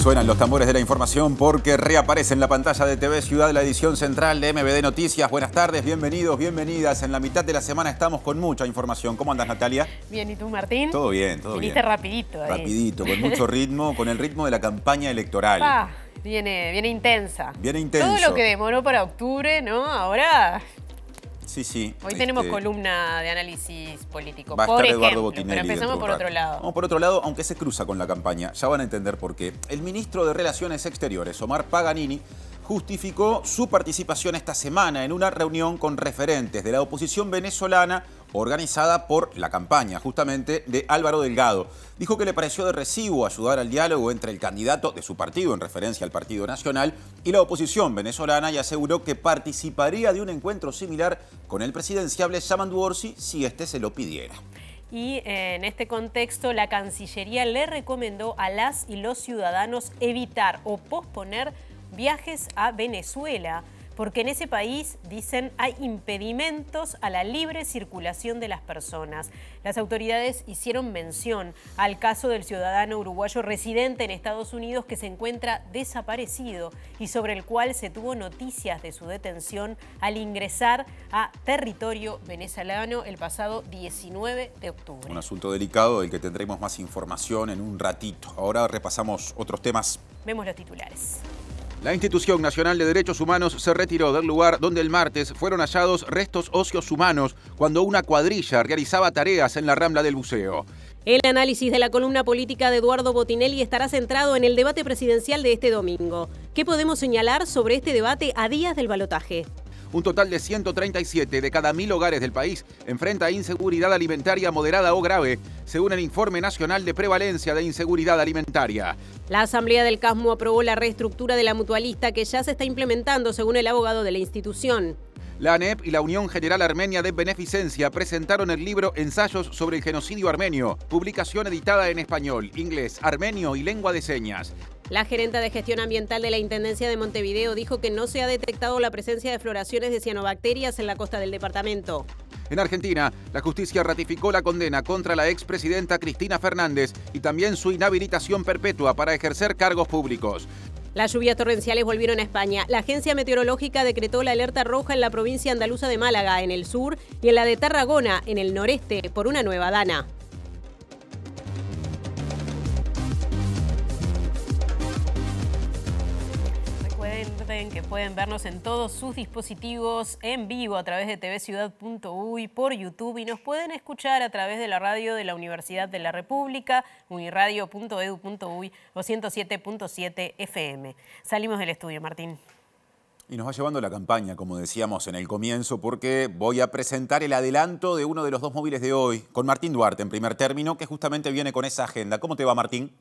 Suenan los tambores de la información porque reaparece en la pantalla de TV Ciudad la edición central de MBD Noticias. Buenas tardes, bienvenidos, bienvenidas. En la mitad de la semana estamos con mucha información. ¿Cómo andas, Natalia? Bien, ¿y tú, Martín? Todo bien, todo Viniste rapidito. Eh. Rapidito, con mucho ritmo, con el ritmo de la campaña electoral. Ah, viene, viene intensa. Viene intensa. Todo lo que demoró para octubre, ¿no? Ahora Hoy tenemos este, columna de análisis político. por Eduardo Pero empezamos por otro lado. Vamos por otro lado, aunque se cruza con la campaña. Ya van a entender por qué. El ministro de Relaciones Exteriores, Omar Paganini, justificó su participación esta semana en una reunión con referentes de la oposición venezolana organizada por la campaña justamente de Álvaro Delgado. Dijo que le pareció de recibo ayudar al diálogo entre el candidato de su partido, en referencia al Partido Nacional, y la oposición venezolana y aseguró que participaría de un encuentro similar con el presidenciable Samandu Orsi si éste se lo pidiera. Y eh, en este contexto, la Cancillería le recomendó a las y los ciudadanos evitar o posponer viajes a Venezuela porque en ese país, dicen, hay impedimentos a la libre circulación de las personas. Las autoridades hicieron mención al caso del ciudadano uruguayo residente en Estados Unidos que se encuentra desaparecido y sobre el cual se tuvo noticias de su detención al ingresar a territorio venezolano el pasado 19 de octubre. Un asunto delicado del que tendremos más información en un ratito. Ahora repasamos otros temas. Vemos los titulares. La Institución Nacional de Derechos Humanos se retiró del lugar donde el martes fueron hallados restos óseos humanos cuando una cuadrilla realizaba tareas en la rambla del buceo. El análisis de la columna política de Eduardo Botinelli estará centrado en el debate presidencial de este domingo. ¿Qué podemos señalar sobre este debate a días del balotaje? Un total de 137 de cada mil hogares del país enfrenta inseguridad alimentaria moderada o grave, según el Informe Nacional de Prevalencia de Inseguridad Alimentaria. La Asamblea del CASMU aprobó la reestructura de la mutualista que ya se está implementando, según el abogado de la institución. La ANEP y la Unión General Armenia de Beneficencia presentaron el libro Ensayos sobre el genocidio armenio, publicación editada en español, inglés, armenio y lengua de señas. La gerente de gestión ambiental de la Intendencia de Montevideo dijo que no se ha detectado la presencia de floraciones de cianobacterias en la costa del departamento. En Argentina, la justicia ratificó la condena contra la expresidenta Cristina Fernández y también su inhabilitación perpetua para ejercer cargos públicos. Las lluvias torrenciales volvieron a España. La agencia meteorológica decretó la alerta roja en la provincia andaluza de Málaga, en el sur, y en la de Tarragona, en el noreste, por una nueva dana. que pueden vernos en todos sus dispositivos en vivo a través de tvciudad.uy por YouTube y nos pueden escuchar a través de la radio de la Universidad de la República, uniradio.edu.uy o 107.7 FM. Salimos del estudio, Martín. Y nos va llevando la campaña, como decíamos en el comienzo, porque voy a presentar el adelanto de uno de los dos móviles de hoy, con Martín Duarte en primer término, que justamente viene con esa agenda. ¿Cómo te va, Martín?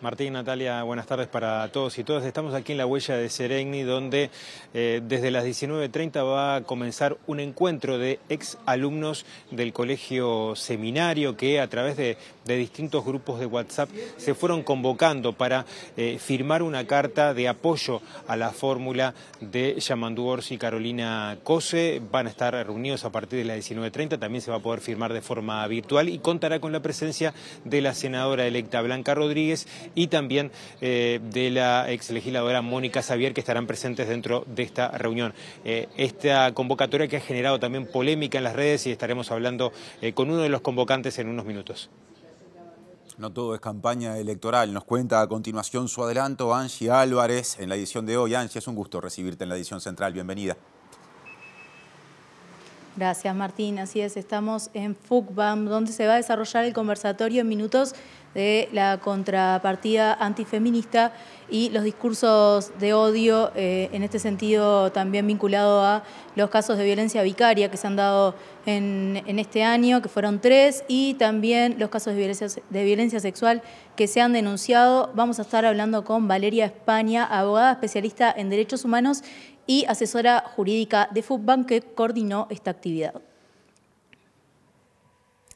Martín, Natalia, buenas tardes para todos y todas. Estamos aquí en la huella de Serení, donde eh, desde las 19.30 va a comenzar un encuentro de ex alumnos del colegio seminario que a través de, distintos grupos de WhatsApp se fueron convocando para eh, firmar una carta de apoyo a la fórmula de Yamandu Orsi y Carolina Cose. Van a estar reunidos a partir de las 19.30, también se va a poder firmar de forma virtual y contará con la presencia de la senadora electa Blanca Rodríguez y también eh, de la exlegisladora Mónica Xavier, que estarán presentes dentro de esta reunión. Eh, esta convocatoria que ha generado también polémica en las redes y estaremos hablando eh, con uno de los convocantes en unos minutos. No todo es campaña electoral. Nos cuenta a continuación su adelanto Angie Álvarez en la edición de hoy. Angie, es un gusto recibirte en la edición central. Bienvenida. Gracias, Martín. Así es, estamos en FUCBAM, donde se va a desarrollar el conversatorio en minutos de la contrapartida antifeminista y los discursos de odio, eh, en este sentido también vinculado a los casos de violencia vicaria que se han dado en, este año, que fueron tres, y también los casos de violencia, sexual que se han denunciado. Vamos a estar hablando con Valeria España, abogada especialista en derechos humanos y asesora jurídica de FUTBAN que coordinó esta actividad.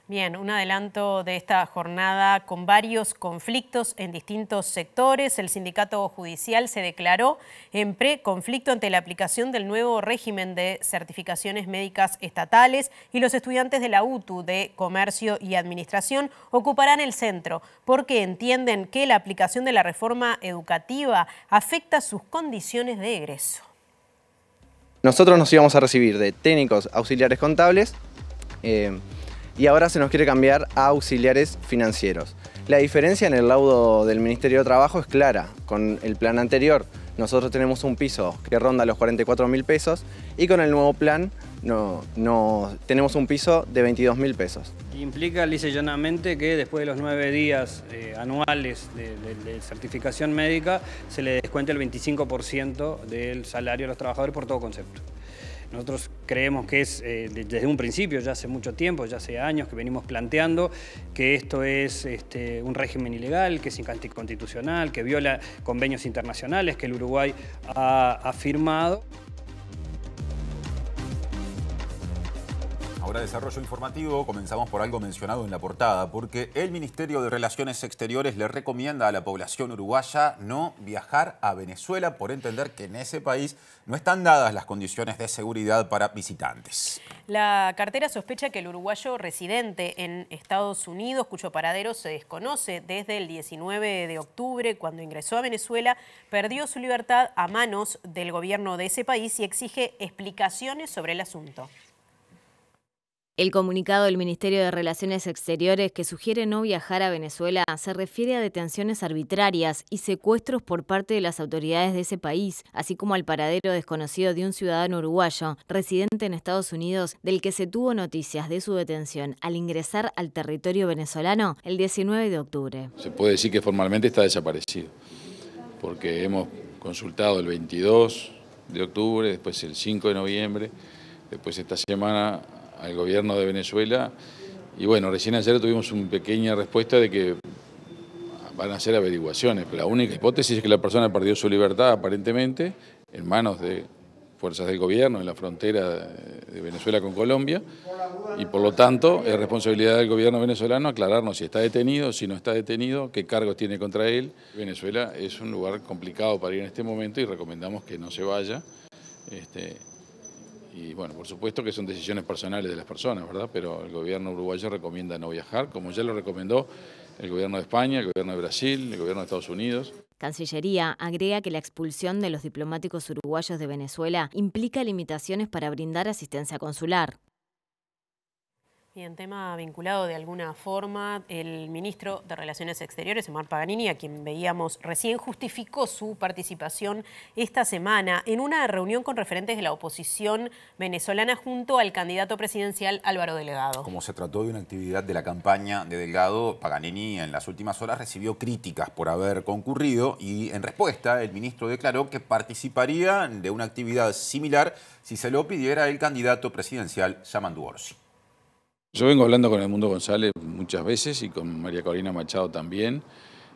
Bien, un adelanto de esta jornada con varios conflictos en distintos sectores. El sindicato judicial se declaró en preconflicto ante la aplicación del nuevo régimen de certificaciones médicas estatales y los estudiantes de la UTU de Comercio y Administración ocuparán el centro porque entienden que la aplicación de la reforma educativa afecta sus condiciones de egreso. Nosotros nos íbamos a recibir de técnicos auxiliares contables. Eh, y ahora se nos quiere cambiar a auxiliares financieros. La diferencia en el laudo del Ministerio de Trabajo es clara. Con el plan anterior, nosotros tenemos un piso que ronda los 44 mil pesos y con el nuevo plan no, tenemos un piso de 22 mil pesos. Implica Lice llanamente que después de los nueve días eh, anuales de, certificación médica se le descuente el 25% del salario a los trabajadores por todo concepto. Nosotros creemos que es eh, desde un principio, ya hace mucho tiempo, ya hace años que venimos planteando que esto es este, un régimen ilegal, que es inconstitucional, que viola convenios internacionales que el Uruguay ha, ha firmado. Ahora desarrollo informativo, comenzamos por algo mencionado en la portada, porque el Ministerio de Relaciones Exteriores le recomienda a la población uruguaya no viajar a Venezuela por entender que en ese país no están dadas las condiciones de seguridad para visitantes. La cartera sospecha que el uruguayo residente en Estados Unidos, cuyo paradero se desconoce desde el 19 de octubre, cuando ingresó a Venezuela, perdió su libertad a manos del gobierno de ese país y exige explicaciones sobre el asunto. El comunicado del Ministerio de Relaciones Exteriores que sugiere no viajar a Venezuela se refiere a detenciones arbitrarias y secuestros por parte de las autoridades de ese país, así como al paradero desconocido de un ciudadano uruguayo residente en Estados Unidos del que se tuvo noticias de su detención al ingresar al territorio venezolano el 19 de octubre. Se puede decir que formalmente está desaparecido, porque hemos consultado el 22 de octubre, después el 5 de noviembre, después esta semana al gobierno de Venezuela. Y bueno, recién ayer tuvimos una pequeña respuesta de que van a hacer averiguaciones, la única hipótesis es que la persona perdió su libertad aparentemente en manos de fuerzas del gobierno en la frontera de Venezuela con Colombia y por lo tanto es responsabilidad del gobierno venezolano aclararnos si está detenido, si no está detenido, qué cargos tiene contra él. Venezuela es un lugar complicado para ir en este momento y recomendamos que no se vaya. Este, y bueno, por supuesto que son decisiones personales de las personas, ¿verdad? Pero el gobierno uruguayo recomienda no viajar, como ya lo recomendó el gobierno de España, el gobierno de Brasil, el gobierno de Estados Unidos. Cancillería agrega que la expulsión de los diplomáticos uruguayos de Venezuela implica limitaciones para brindar asistencia consular en tema vinculado de alguna forma, el ministro de Relaciones Exteriores, Omar Paganini, a quien veíamos recién, justificó su participación esta semana en una reunión con referentes de la oposición venezolana junto al candidato presidencial Álvaro Delgado. Como se trató de una actividad de la campaña de Delgado, Paganini en las últimas horas recibió críticas por haber concurrido y en respuesta el ministro declaró que participaría de una actividad similar si se lo pidiera el candidato presidencial Samandu Orsi. Yo vengo hablando con el mundo González muchas veces y con María Corina Machado también.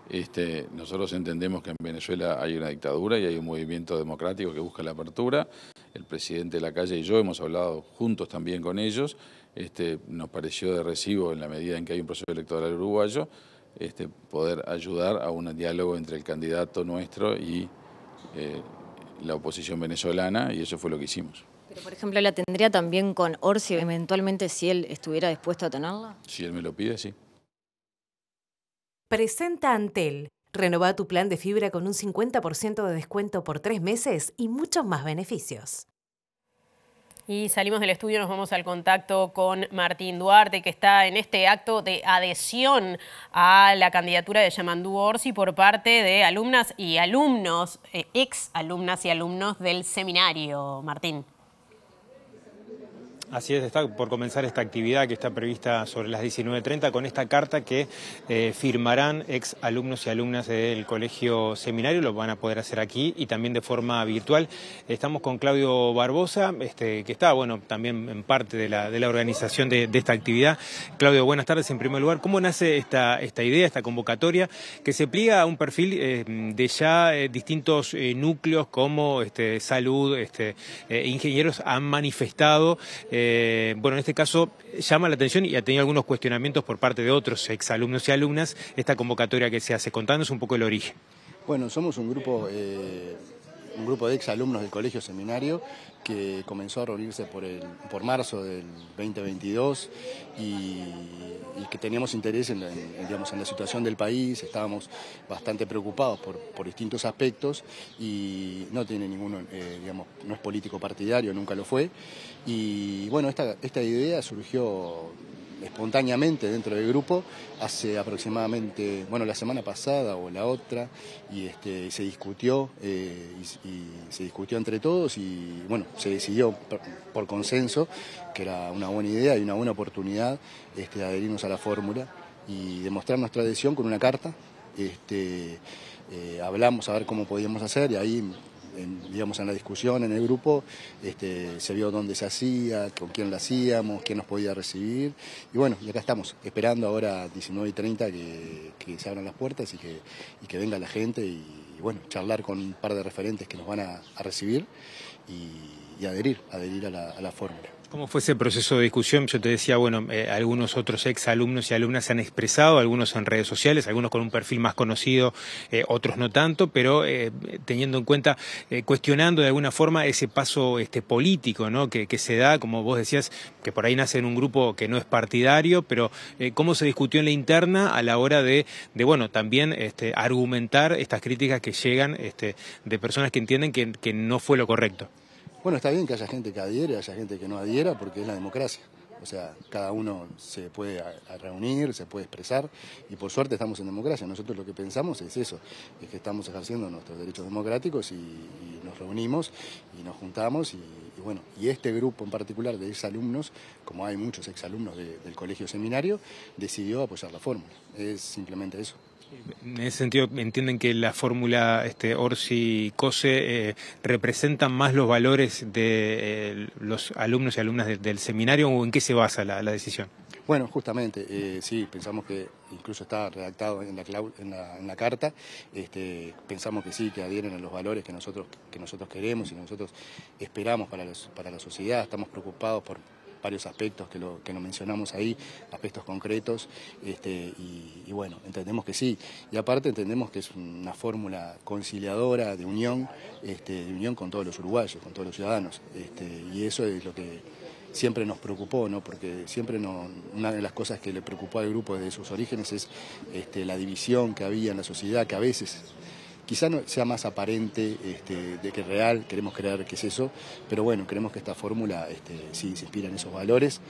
Este, nosotros entendemos que en Venezuela hay una dictadura y hay un movimiento democrático que busca la apertura. El presidente de la calle y yo hemos hablado juntos también con ellos. Este, nos pareció de recibo en la medida en que hay un proceso electoral uruguayo este, poder ayudar a un diálogo entre el candidato nuestro y eh, la oposición venezolana y eso fue lo que hicimos por ejemplo, ¿la tendría también con Orsi eventualmente si él estuviera dispuesto a tenerla? Si él me lo pide, sí. Presenta Antel. Renová tu plan de fibra con un 50% de descuento por tres meses y muchos más beneficios. Y salimos del estudio, nos vamos al contacto con Martín Duarte, que está en este acto de adhesión a la candidatura de Yamandú Orsi por parte de alumnas y alumnos, eh, ex alumnas y alumnos del seminario. Martín. Así es, está por comenzar esta actividad que está prevista sobre las 19.30 con esta carta que eh, firmarán ex alumnos y alumnas del colegio seminario, lo van a poder hacer aquí y también de forma virtual. Estamos con Claudio Barbosa, este, que está, bueno, también en parte de la, organización de, esta actividad. Claudio, buenas tardes en primer lugar. ¿Cómo nace esta, esta idea, esta convocatoria, que se pliega a un perfil eh, de ya eh, distintos núcleos como este, salud, este, ingenieros han manifestado? Eh, bueno, en este caso llama la atención y ha tenido algunos cuestionamientos por parte de otros exalumnos y alumnas esta convocatoria que se hace. Contanos un poco el origen. Bueno, somos un grupo eh, un grupo de exalumnos del Colegio Seminario que comenzó a reunirse por, el, por marzo del 2022 y, que teníamos interés en, digamos, en la situación del país, estábamos bastante preocupados por, por distintos aspectos y no tiene ninguno, eh, digamos, no es político partidario, nunca lo fue. Y bueno, esta, esta idea surgió espontáneamente dentro del grupo hace aproximadamente, bueno, la semana pasada o la otra, y este, se discutió, eh, y, se discutió entre todos y bueno, se decidió por, consenso que era una buena idea y una buena oportunidad este, adherirnos a la fórmula y demostrar nuestra adhesión con una carta. Este, eh, hablamos a ver cómo podíamos hacer y ahí en, digamos, en la discusión, en el grupo, este, se vio dónde se hacía, con quién la hacíamos, quién nos podía recibir. Y bueno, y acá estamos, esperando ahora 19 y 30 que, se abran las puertas y que, que venga la gente y, bueno, charlar con un par de referentes que nos van a, recibir y, adherir, adherir a la, a la fórmula. ¿Cómo fue ese proceso de discusión? Yo te decía, bueno, eh, algunos otros ex alumnos y alumnas se han expresado, algunos en redes sociales, algunos con un perfil más conocido, eh, otros no tanto, pero eh, teniendo en cuenta, cuestionando de alguna forma ese paso este, político ¿no? Que, se da, como vos decías, que por ahí nace en un grupo que no es partidario, pero ¿cómo se discutió en la interna a la hora de, de bueno, también este, argumentar estas críticas que llegan este, de personas que entienden que no fue lo correcto? Bueno, está bien que haya gente que adhiere, haya gente que no adhiera, porque es la democracia. O sea, cada uno se puede reunir, se puede expresar y por suerte estamos en democracia. Nosotros lo que pensamos es eso, es que estamos ejerciendo nuestros derechos democráticos y, nos reunimos y nos juntamos y, bueno, y este grupo en particular de exalumnos, como hay muchos exalumnos del colegio seminario, decidió apoyar la fórmula. Es simplemente eso. En ese sentido, entienden que la fórmula este, Orsi-Cose representa eh, representan más los valores de eh, los alumnos y alumnas del seminario o en qué se basa la, decisión. Bueno, justamente, eh, sí, pensamos que incluso está redactado en la, carta, este, pensamos que sí, que adhieren a los valores que nosotros, que nosotros queremos y que nosotros esperamos para, los, para la sociedad, estamos preocupados por, varios aspectos que, lo, que nos mencionamos ahí, aspectos concretos, este, y, bueno, entendemos que sí. Y aparte entendemos que es una fórmula conciliadora de unión, este, de unión con todos los uruguayos, con todos los ciudadanos, este, y eso es lo que siempre nos preocupó, ¿no? porque siempre no, una de las cosas que le preocupó al grupo desde sus orígenes es este, la división que había en la sociedad, que a veces Quizá no sea más aparente este, de que real, queremos creer que es eso, pero bueno, creemos que esta fórmula este, sí se inspira en esos valores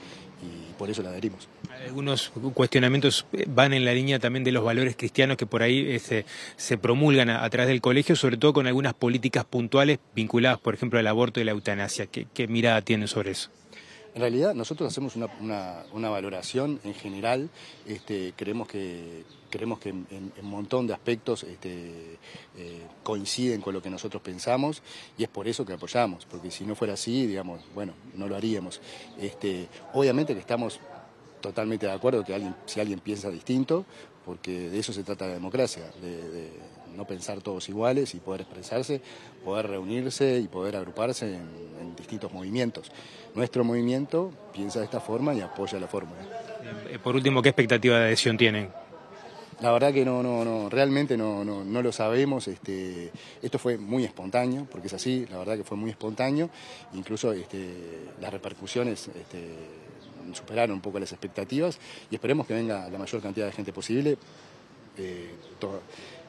y por eso la adherimos. Algunos cuestionamientos van en la línea también de los valores cristianos que por ahí este, se promulgan a, través del colegio, sobre todo con algunas políticas puntuales vinculadas, por ejemplo, al aborto y la eutanasia. ¿Qué, mirada tienen sobre eso? En realidad nosotros hacemos una, valoración en general, creemos que creemos que en, un montón de aspectos este, eh, coinciden con lo que nosotros pensamos y es por eso que apoyamos, porque si no fuera así, digamos, bueno, no lo haríamos. Este, obviamente que estamos totalmente de acuerdo que alguien, si alguien piensa distinto, porque de eso se trata la democracia, de, no pensar todos iguales y poder expresarse, poder reunirse y poder agruparse en, en, distintos movimientos. Nuestro movimiento piensa de esta forma y apoya la fórmula. Eh, por último, ¿qué expectativa de adhesión tienen? La verdad que no, no, no, realmente no, no, lo sabemos. Este, esto fue muy espontáneo, porque es así, la verdad que fue muy espontáneo. Incluso este, las repercusiones este, superaron un poco las expectativas y esperemos que venga la mayor cantidad de gente posible. Eh,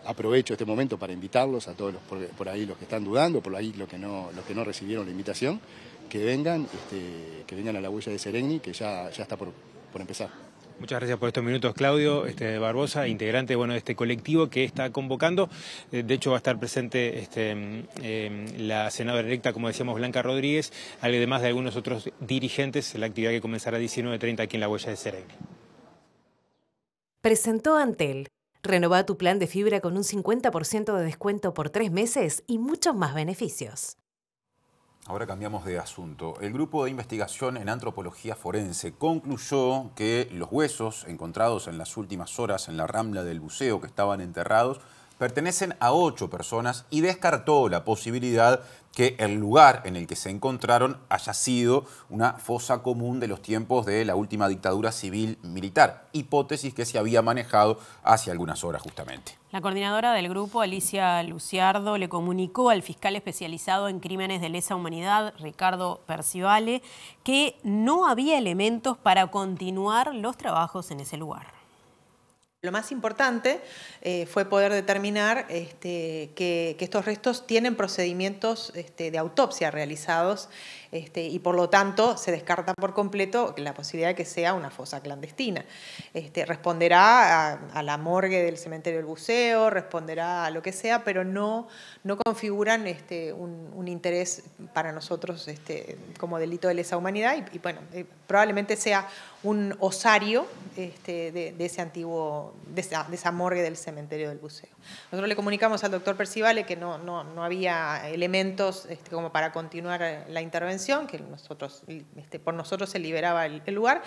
aprovecho este momento para invitarlos a todos los por, ahí los que están dudando, por ahí los que no, los que no recibieron la invitación, que vengan, este, que vengan a la huella de Sereni, que ya, ya está por, por empezar. Muchas gracias por estos minutos, Claudio este, Barbosa, integrante bueno, de este colectivo que está convocando. Eh, de hecho, va a estar presente este, em, la senadora electa, como decíamos, Blanca Rodríguez, además de algunos otros dirigentes, la actividad que comenzará a 19.30 aquí en la huella de Cerebro. Presentó Antel. Renová tu plan de fibra con un 50% de descuento por tres meses y muchos más beneficios. Ahora cambiamos de asunto. El grupo de investigación en antropología forense concluyó que los huesos encontrados en las últimas horas en la rambla del buceo que estaban enterrados pertenecen a ocho personas y descartó la posibilidad que el lugar en el que se encontraron haya sido una fosa común de los tiempos de la última dictadura civil militar, hipótesis que se había manejado hace algunas horas justamente. La coordinadora del grupo, Alicia Luciardo, le comunicó al fiscal especializado en crímenes de lesa humanidad, Ricardo Percivale, que no había elementos para continuar los trabajos en ese lugar. Lo más importante eh, fue poder determinar este, que, estos restos tienen procedimientos este, de autopsia realizados este, y por lo tanto se descarta por completo la posibilidad de que sea una fosa clandestina. Este, responderá a, la morgue del cementerio del buceo, responderá a lo que sea, pero no, no configuran este, un, interés para nosotros como delito de lesa humanidad y, bueno, eh, probablemente sea un osario de, ese antiguo, de esa, morgue del cementerio del buceo. Nosotros le comunicamos al doctor Percivale que no, no, no había elementos como para continuar la intervención que nosotros, este, por nosotros se liberaba el, lugar,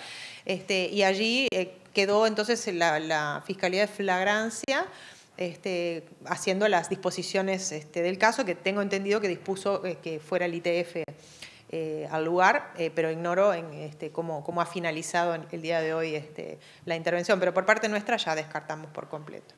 este, y allí eh, quedó entonces la, Fiscalía de Flagrancia. Este, haciendo las disposiciones del caso, que tengo entendido que dispuso eh, que fuera el ITF eh, al lugar, pero ignoro cómo, ha finalizado el día de hoy la intervención. Pero por parte nuestra ya descartamos por completo.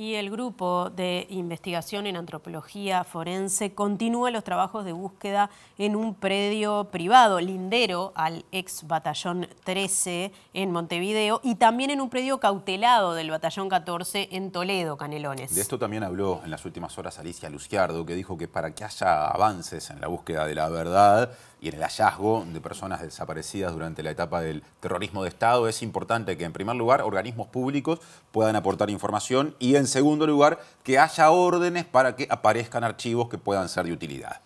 Y el grupo de investigación en antropología forense continúa los trabajos de búsqueda en un predio privado, lindero al ex batallón 13 en Montevideo y también en un predio cautelado del batallón 14 en Toledo, Canelones. De esto también habló en las últimas horas Alicia Luciardo, que dijo que para que haya avances en la búsqueda de la verdad, y en el hallazgo de personas desaparecidas durante la etapa del terrorismo de Estado, es importante que en primer lugar organismos públicos puedan aportar información y en segundo lugar que haya órdenes para que aparezcan archivos que puedan ser de utilidad.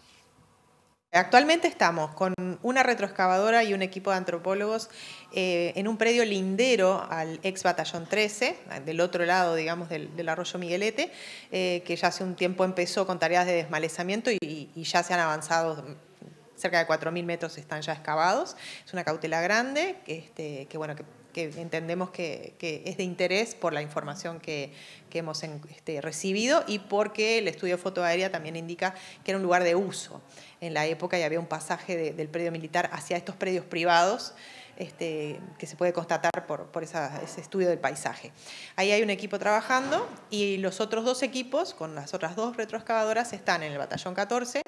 Actualmente estamos con una retroexcavadora y un equipo de antropólogos eh, en un predio lindero al ex batallón 13, del otro lado, digamos, del, arroyo Miguelete, eh, que ya hace un tiempo empezó con tareas de desmalezamiento y, y ya se han avanzado cerca de 4.000 metros están ya excavados. Es una cautela grande que, este, que bueno, que, entendemos que, es de interés por la información que, hemos este, recibido y porque el estudio fotoaéreo también indica que era un lugar de uso. En la época y había un pasaje del predio militar hacia estos predios privados. Este, que se puede constatar por, ese estudio del paisaje. Ahí hay un equipo trabajando y los otros dos equipos, con las otras dos retroexcavadoras, están en el batallón 14,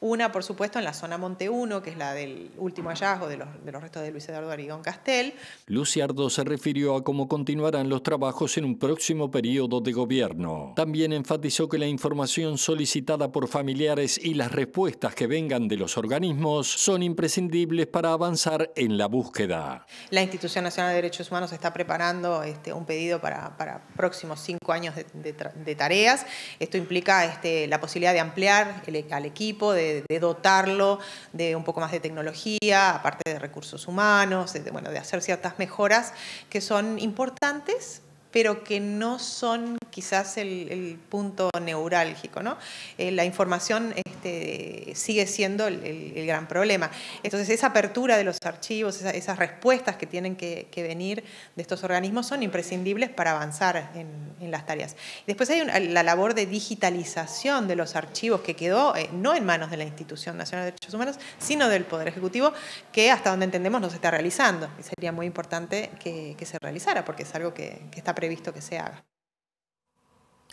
una, por supuesto, en la zona Monte 1, que es la del último hallazgo de los, de los restos de Luis Eduardo Arigón Castel. Luciardo se refirió a cómo continuarán los trabajos en un próximo periodo de gobierno. También enfatizó que la información solicitada por familiares y las respuestas que vengan de los organismos son imprescindibles para avanzar en la búsqueda. La Institución Nacional de Derechos Humanos está preparando este, un pedido para, próximos cinco años de, tareas. Esto implica este, la posibilidad de ampliar al equipo de de, dotarlo de un poco más de tecnología, aparte de recursos humanos, bueno, de hacer ciertas mejoras que son importantes pero que no son quizás el, punto neurálgico. ¿no? Eh, la información este, sigue siendo el, gran problema. Entonces, esa apertura de los archivos, esas respuestas que tienen que, venir de estos organismos son imprescindibles para avanzar en, las tareas. Después hay la labor de digitalización de los archivos que quedó eh, no en manos de la Institución Nacional de Derechos Humanos, sino del Poder Ejecutivo, que hasta donde entendemos no se está realizando. Y sería muy importante que, se realizara, porque es algo que, que está previsto visto que se haga.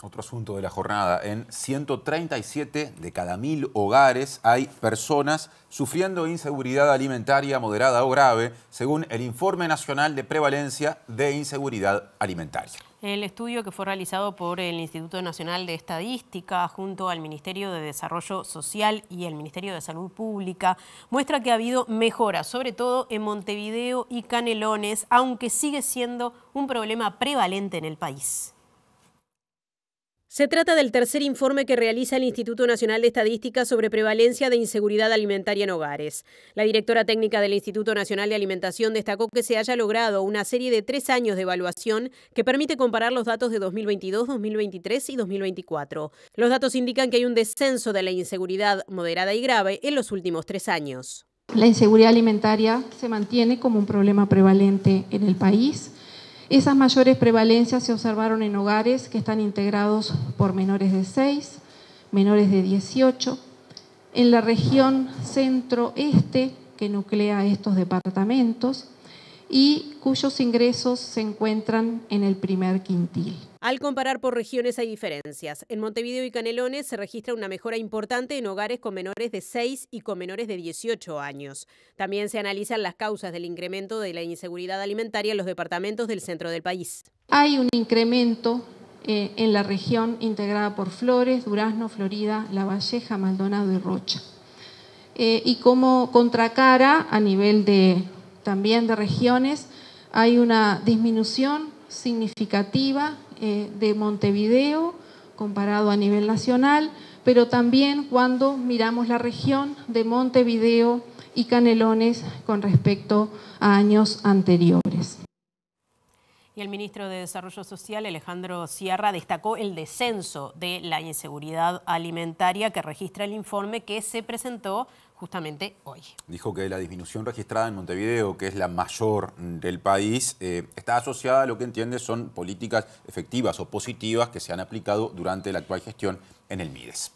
Otro asunto de la jornada. En 137 de cada mil hogares hay personas sufriendo inseguridad alimentaria moderada o grave, según el Informe Nacional de Prevalencia de Inseguridad Alimentaria. El estudio que fue realizado por el Instituto Nacional de Estadística junto al Ministerio de Desarrollo Social y el Ministerio de Salud Pública muestra que ha habido mejoras, sobre todo en Montevideo y Canelones, aunque sigue siendo un problema prevalente en el país. Se trata del tercer informe que realiza el Instituto Nacional de Estadística sobre prevalencia de inseguridad alimentaria en hogares. La directora técnica del Instituto Nacional de Alimentación destacó que se haya logrado una serie de tres años de evaluación que permite comparar los datos de 2022, 2023 y 2024. Los datos indican que hay un descenso de la inseguridad moderada y grave en los últimos tres años. La inseguridad alimentaria se mantiene como un problema prevalente en el país esas mayores prevalencias se observaron en hogares que están integrados por menores de 6, menores de 18, en la región centro-este que nuclea estos departamentos y cuyos ingresos se encuentran en el primer quintil. Al comparar por regiones hay diferencias. En Montevideo y Canelones se registra una mejora importante en hogares con menores de 6 y con menores de 18 años. También se analizan las causas del incremento de la inseguridad alimentaria en los departamentos del centro del país. Hay un incremento eh, en la región integrada por Flores, Durazno, Florida, La Valleja, Maldonado y Rocha. Eh, y como contracara a nivel de también de regiones, hay una disminución significativa eh, de Montevideo comparado a nivel nacional, pero también cuando miramos la región de Montevideo y Canelones con respecto a años anteriores. Y el ministro de Desarrollo Social, Alejandro Sierra, destacó el descenso de la inseguridad alimentaria que registra el informe que se presentó justamente hoy. Dijo que la disminución registrada en Montevideo, que es la mayor del país, eh, está asociada a lo que entiende son políticas efectivas o positivas que se han aplicado durante la actual gestión en el MIDES.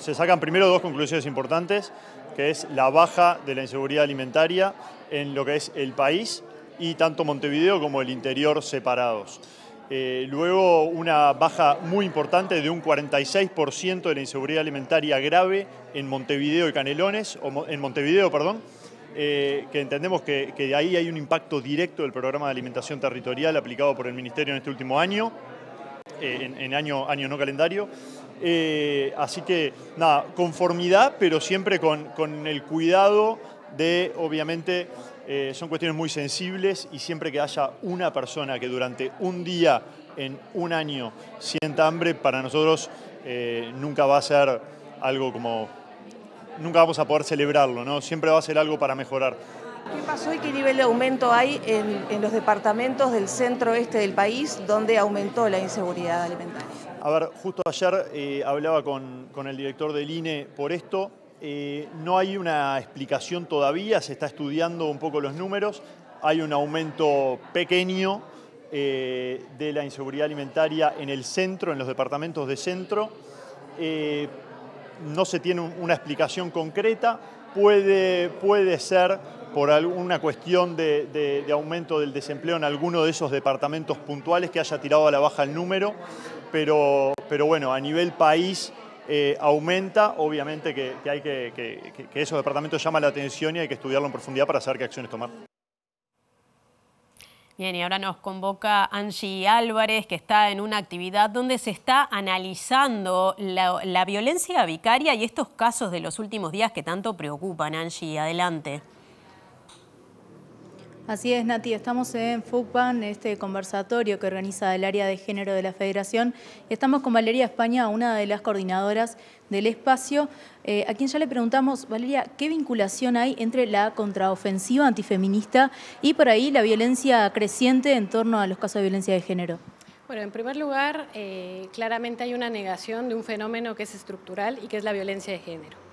Se sacan primero dos conclusiones importantes, que es la baja de la inseguridad alimentaria en lo que es el país y tanto Montevideo como el interior separados. Eh, luego una baja muy importante de un 46% de la inseguridad alimentaria grave en Montevideo y Canelones, o en Montevideo, perdón, eh, que entendemos que, ahí hay un impacto directo del programa de alimentación territorial aplicado por el Ministerio en este último año, eh, en, año, año no calendario. así que, nada, conformidad, pero siempre con, con el cuidado de, obviamente, eh, son cuestiones muy sensibles y siempre que haya una persona que durante un día en un año sienta hambre, para nosotros eh, nunca va a ser algo como... Nunca vamos a poder celebrarlo, ¿no? Siempre va a ser algo para mejorar. ¿Qué pasó y qué nivel de aumento hay en, los departamentos del centro este del país donde aumentó la inseguridad alimentaria? A ver, justo ayer eh, hablaba con, con el director del INE por esto eh, no hay una explicación todavía, se está estudiando un poco los números. Hay un aumento pequeño eh, de la inseguridad alimentaria en el centro, en los departamentos de centro. Eh, no se tiene una explicación concreta. Puede, puede ser por alguna cuestión de, aumento del desempleo en alguno de esos departamentos puntuales que haya tirado a la baja el número, pero, pero bueno, a nivel país eh, aumenta, obviamente que, hay que, esos departamentos llaman la atención y hay que estudiarlo en profundidad para saber qué acciones tomar. Bien, y ahora nos convoca Angie Álvarez, que está en una actividad donde se está analizando la, la violencia vicaria y estos casos de los últimos días que tanto preocupan. Angie, adelante. Así es, Nati. Estamos en FUCPAN, este conversatorio que organiza el área de género de la Federación. Estamos con Valeria España, una de las coordinadoras del espacio, eh, a quien ya le preguntamos, Valeria, ¿qué vinculación hay entre la contraofensiva antifeminista y por ahí la violencia creciente en torno a los casos de violencia de género? Bueno, en primer lugar, eh, claramente hay una negación de un fenómeno que es estructural y que es la violencia de género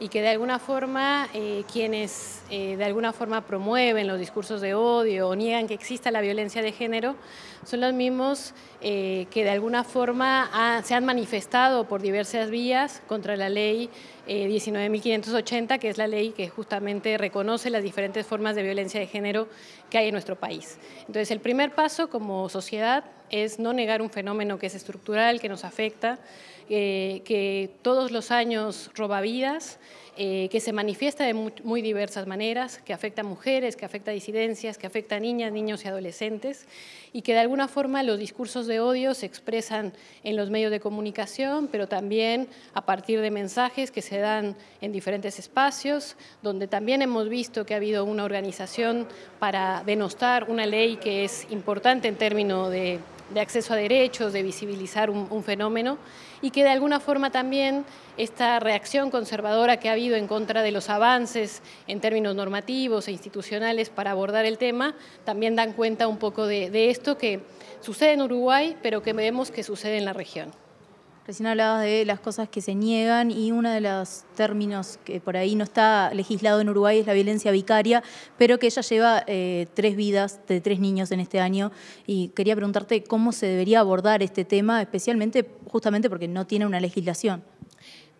y que de alguna forma eh, quienes eh, de alguna forma promueven los discursos de odio o niegan que exista la violencia de género son los mismos eh, que de alguna forma se han manifestado por diversas vías contra la ley 19.580, que es la ley que justamente reconoce las diferentes formas de violencia de género que hay en nuestro país. Entonces el primer paso como sociedad es no negar un fenómeno que es estructural, que nos afecta, eh, que todos los años roba vidas, eh, que se manifiesta de muy, muy, diversas maneras, que afecta a mujeres, que afecta a disidencias, que afecta a niñas, niños y adolescentes, y que de alguna forma los discursos de odio se expresan en los medios de comunicación, pero también a partir de mensajes que se dan en diferentes espacios, donde también hemos visto que ha habido una organización para denostar una ley que es importante en términos de de acceso a derechos, de visibilizar un, fenómeno, y que de alguna forma también esta reacción conservadora que ha habido en contra de los avances en términos normativos e institucionales para abordar el tema, también dan cuenta un poco de, de esto que sucede en Uruguay, pero que vemos que sucede en la región. Recién hablabas de las cosas que se niegan y uno de los términos que por ahí no está legislado en Uruguay es la violencia vicaria, pero que ella lleva eh, tres vidas de tres niños en este año y quería preguntarte cómo se debería abordar este tema, especialmente justamente porque no tiene una legislación.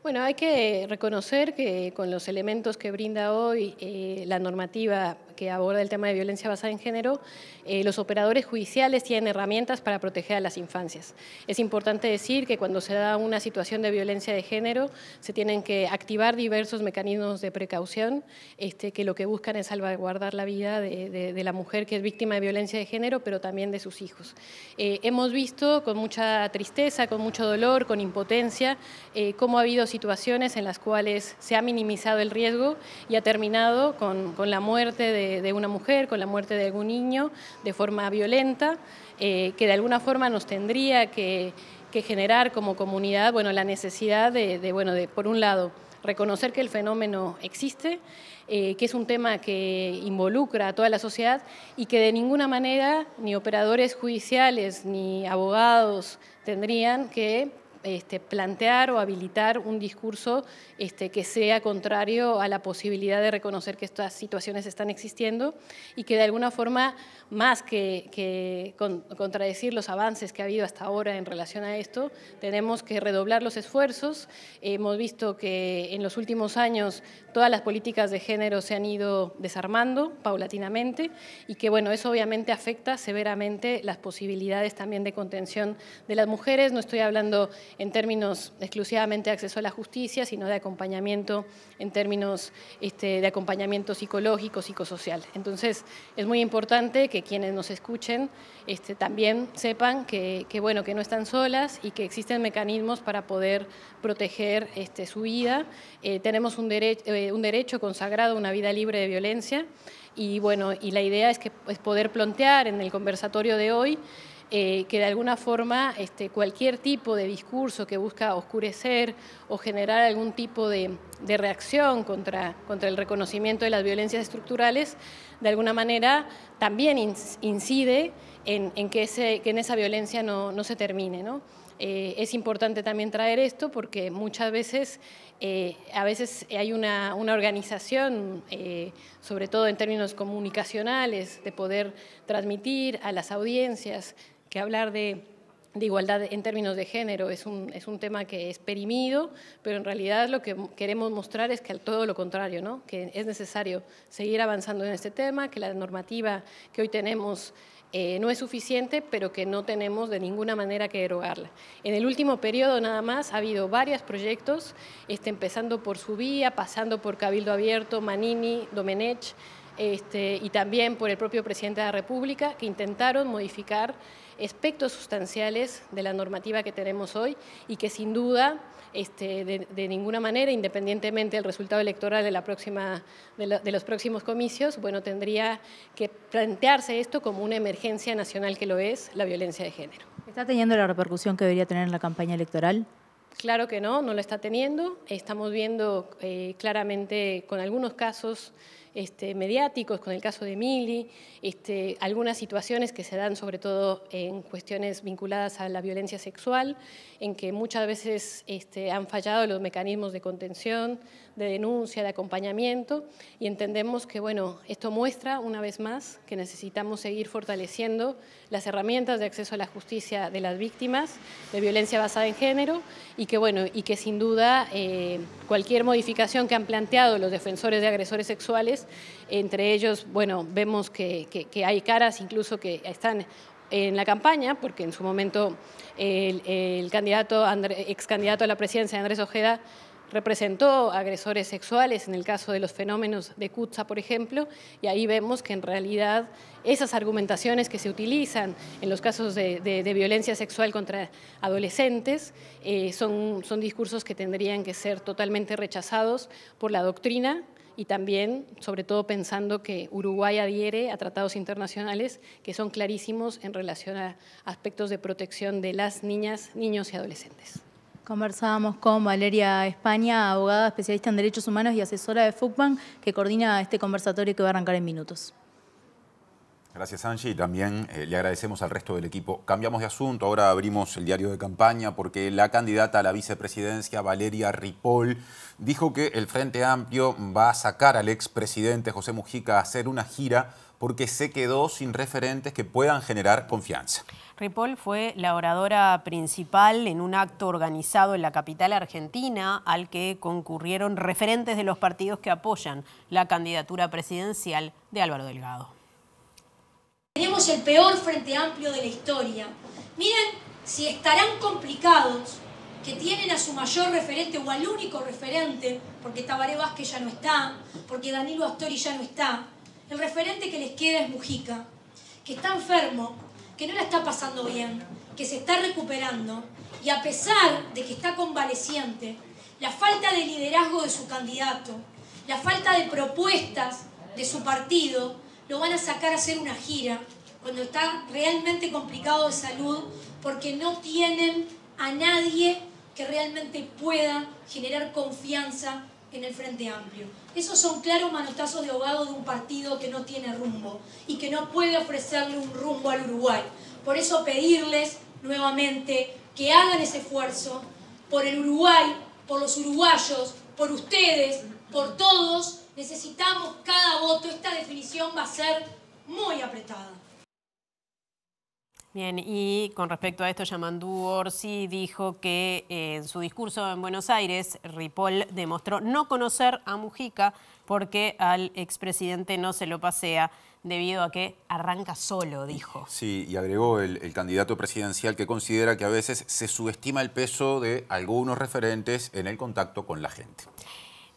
Bueno, hay que reconocer que con los elementos que brinda hoy eh, la normativa que aborda el tema de violencia basada en género, eh, los operadores judiciales tienen herramientas para proteger a las infancias. Es importante decir que cuando se da una situación de violencia de género, se tienen que activar diversos mecanismos de precaución este, que lo que buscan es salvaguardar la vida de, la mujer que es víctima de violencia de género, pero también de sus hijos. Eh, hemos visto con mucha tristeza, con mucho dolor, con impotencia, eh, cómo ha habido situaciones en las cuales se ha minimizado el riesgo y ha terminado con la muerte de de, una mujer, con la muerte de algún niño de forma violenta, eh, que de alguna forma nos tendría que, generar como comunidad bueno, la necesidad de, bueno, de, por un lado, reconocer que el fenómeno existe, eh, que es un tema que involucra a toda la sociedad y que de ninguna manera ni operadores judiciales ni abogados tendrían que este, plantear o habilitar un discurso este, que sea contrario a la posibilidad de reconocer que estas situaciones están existiendo y que de alguna forma más que, contradecir los avances que ha habido hasta ahora en relación a esto, tenemos que redoblar los esfuerzos. Hemos visto que en los últimos años todas las políticas de género se han ido desarmando paulatinamente y que bueno, eso obviamente afecta severamente las posibilidades también de contención de las mujeres. No estoy hablando en términos exclusivamente de acceso a la justicia, sino de acompañamiento en términos este, de acompañamiento psicológico, psicosocial. Entonces, es muy importante que quienes nos escuchen este, también sepan que, que, bueno, que no están solas y que existen mecanismos para poder proteger este, su vida. Eh, tenemos un, eh, un derecho consagrado a una vida libre de violencia y, bueno, y la idea es, que, es poder plantear en el conversatorio de hoy eh, que de alguna forma este, cualquier tipo de discurso que busca oscurecer o generar algún tipo de, reacción contra, contra, el reconocimiento de las violencias estructurales, de alguna manera también incide en, que, en esa violencia no, se termine. ¿no? Eh, es importante también traer esto porque muchas veces, eh, a veces hay una, una organización, sobre todo en términos comunicacionales, de poder transmitir a las audiencias que hablar de, igualdad en términos de género es un, es un tema que es perimido, pero en realidad lo que queremos mostrar es que al todo lo contrario, ¿no? que es necesario seguir avanzando en este tema, que la normativa que hoy tenemos eh, no es suficiente, pero que no tenemos de ninguna manera que derogarla. En el último periodo nada más ha habido varios proyectos, este, empezando por Subía, pasando por Cabildo Abierto, Manini, Domenech, este, y también por el propio presidente de la República, que intentaron modificar aspectos sustanciales de la normativa que tenemos hoy y que sin duda, este, de, ninguna manera, independientemente del resultado electoral de, la próxima, de, los próximos comicios, bueno, tendría que plantearse esto como una emergencia nacional que lo es, la violencia de género. ¿Está teniendo la repercusión que debería tener en la campaña electoral? Claro que no, no lo está teniendo. Estamos viendo eh, claramente con algunos casos este, mediáticos, con el caso de Mili, este, algunas situaciones que se dan sobre todo en cuestiones vinculadas a la violencia sexual, en que muchas veces este, han fallado los mecanismos de contención, de denuncia, de acompañamiento y entendemos que bueno, esto muestra una vez más que necesitamos seguir fortaleciendo las herramientas de acceso a la justicia de las víctimas de violencia basada en género y que bueno, y que sin duda eh, cualquier modificación que han planteado los defensores de agresores sexuales, entre ellos, bueno, vemos que, hay caras incluso que están en la campaña, porque en su momento el, candidato, ex candidato a la presidencia, Andrés Ojeda, representó agresores sexuales en el caso de los fenómenos de Kutza, por ejemplo, y ahí vemos que en realidad esas argumentaciones que se utilizan en los casos de, violencia sexual contra adolescentes eh, son discursos que tendrían que ser totalmente rechazados por la doctrina y también, sobre todo, pensando que Uruguay adhiere a tratados internacionales que son clarísimos en relación a aspectos de protección de las niñas, niños y adolescentes. Conversábamos con Valeria España, abogada especialista en derechos humanos y asesora de FUCBAN, que coordina este conversatorio que va a arrancar en minutos. Gracias, Angie. Y también eh, le agradecemos al resto del equipo. Cambiamos de asunto, ahora abrimos el diario de campaña porque la candidata a la vicepresidencia, Valeria Ripoll, dijo que el Frente Amplio va a sacar al expresidente José Mujica a hacer una gira porque se quedó sin referentes que puedan generar confianza. Ripoll fue la oradora principal en un acto organizado en la capital argentina al que concurrieron referentes de los partidos que apoyan la candidatura presidencial de Álvaro Delgado. Tenemos el peor frente amplio de la historia. Miren si estarán complicados que tienen a su mayor referente o al único referente, porque Tabaré Vázquez ya no está, porque Danilo Astori ya no está, el referente que les queda es Mujica, que está enfermo, que no la está pasando bien, que se está recuperando y a pesar de que está convaleciente, la falta de liderazgo de su candidato, la falta de propuestas de su partido, lo van a sacar a hacer una gira cuando está realmente complicado de salud porque no tienen a nadie que realmente pueda generar confianza en el Frente Amplio. Esos son claros manotazos de ahogado de un partido que no tiene rumbo y que no puede ofrecerle un rumbo al Uruguay. Por eso pedirles nuevamente que hagan ese esfuerzo por el Uruguay, por los uruguayos, por ustedes, por todos. Necesitamos cada voto. Esta definición va a ser muy apretada. Bien, y con respecto a esto, Yamandú Orsi dijo que eh, en su discurso en Buenos Aires, Ripoll demostró no conocer a Mujica porque al expresidente no se lo pasea debido a que arranca solo, dijo. Sí, y agregó el, candidato presidencial que considera que a veces se subestima el peso de algunos referentes en el contacto con la gente.